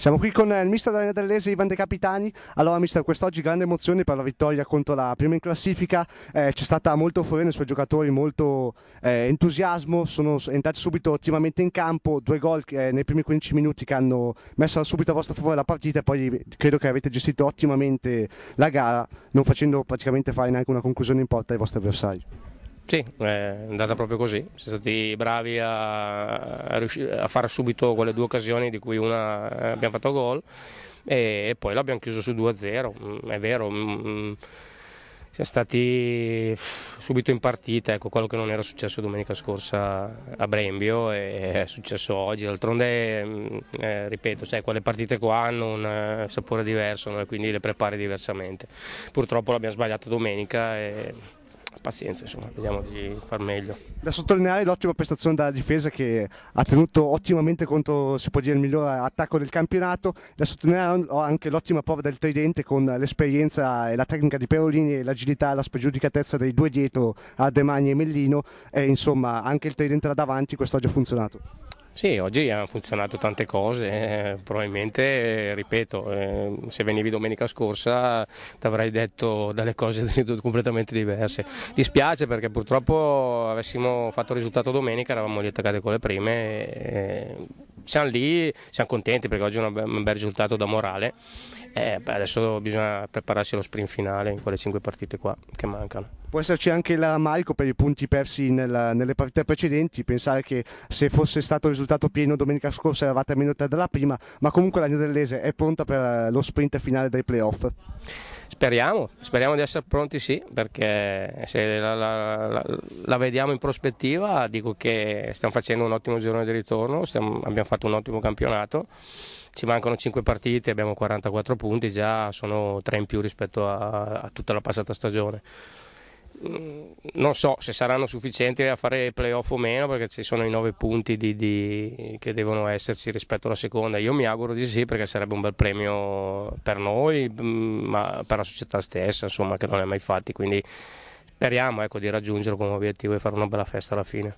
Siamo qui con eh, il mister della Nadellese Ivan De Capitani. Allora, mister, quest'oggi grande emozione per la vittoria contro la prima in classifica. Eh, c'è stata molto fuori nei suoi giocatori, molto eh, entusiasmo. Sono entrati subito ottimamente in campo. Due gol eh, nei primi 15 minuti che hanno messo subito a vostro favore la partita. E poi credo che avete gestito ottimamente la gara, non facendo praticamente fare neanche una conclusione in porta ai vostri avversari. Sì, è andata proprio così, siamo stati bravi a, a, fare subito quelle due occasioni di cui una eh, abbiamo fatto gol e, e poi l'abbiamo chiuso su 2-0, mm, è vero, mm, mm, siamo stati subito in partita, ecco quello che non era successo domenica scorsa a Brembio è successo oggi, d'altronde eh, ripeto, sai, quelle partite qua hanno un eh, sapore diverso no? e quindi le prepari diversamente, purtroppo l'abbiamo sbagliata domenica. E pazienza, insomma, vediamo di far meglio. Da sottolineare l'ottima prestazione della difesa che ha tenuto ottimamente contro, si può dire, il miglior attacco del campionato, da sottolineare anche l'ottima prova del tridente con l'esperienza e la tecnica di Perolini e l'agilità e la spregiudicatezza dei due dietro a De e Mellino e insomma anche il tridente là davanti quest'oggi ha funzionato. Sì, oggi hanno funzionato tante cose, eh, probabilmente, ripeto, eh, se venivi domenica scorsa ti avrei detto delle cose completamente diverse. Dispiace perché purtroppo avessimo fatto il risultato domenica, eravamo lì attaccati con le prime. Eh, siamo lì, siamo contenti perché oggi è un bel risultato da morale. Eh, beh, adesso bisogna prepararsi allo sprint finale in quelle cinque partite qua che mancano. Può esserci anche la rammarico per i punti persi nella, nelle partite precedenti, pensare che se fosse stato il risultato pieno domenica scorsa eravate a meno 3 della prima, ma comunque la Nirellese è pronta per lo sprint finale dei playoff. Speriamo, speriamo di essere pronti sì, perché se la, la, la, la, vediamo in prospettiva dico che stiamo facendo un ottimo girone di ritorno, stiamo, abbiamo fatto un ottimo campionato, ci mancano 5 partite, abbiamo 44 punti, già sono 3 in più rispetto a, a tutta la passata stagione. Mm, non so se saranno sufficienti a fare playoff o meno perché ci sono i 9 punti di, di, che devono esserci rispetto alla seconda io mi auguro di sì perché sarebbe un bel premio per noi mm, ma per la società stessa insomma che non è mai fatti quindi speriamo ecco, di raggiungerlo come obiettivo e fare una bella festa alla fine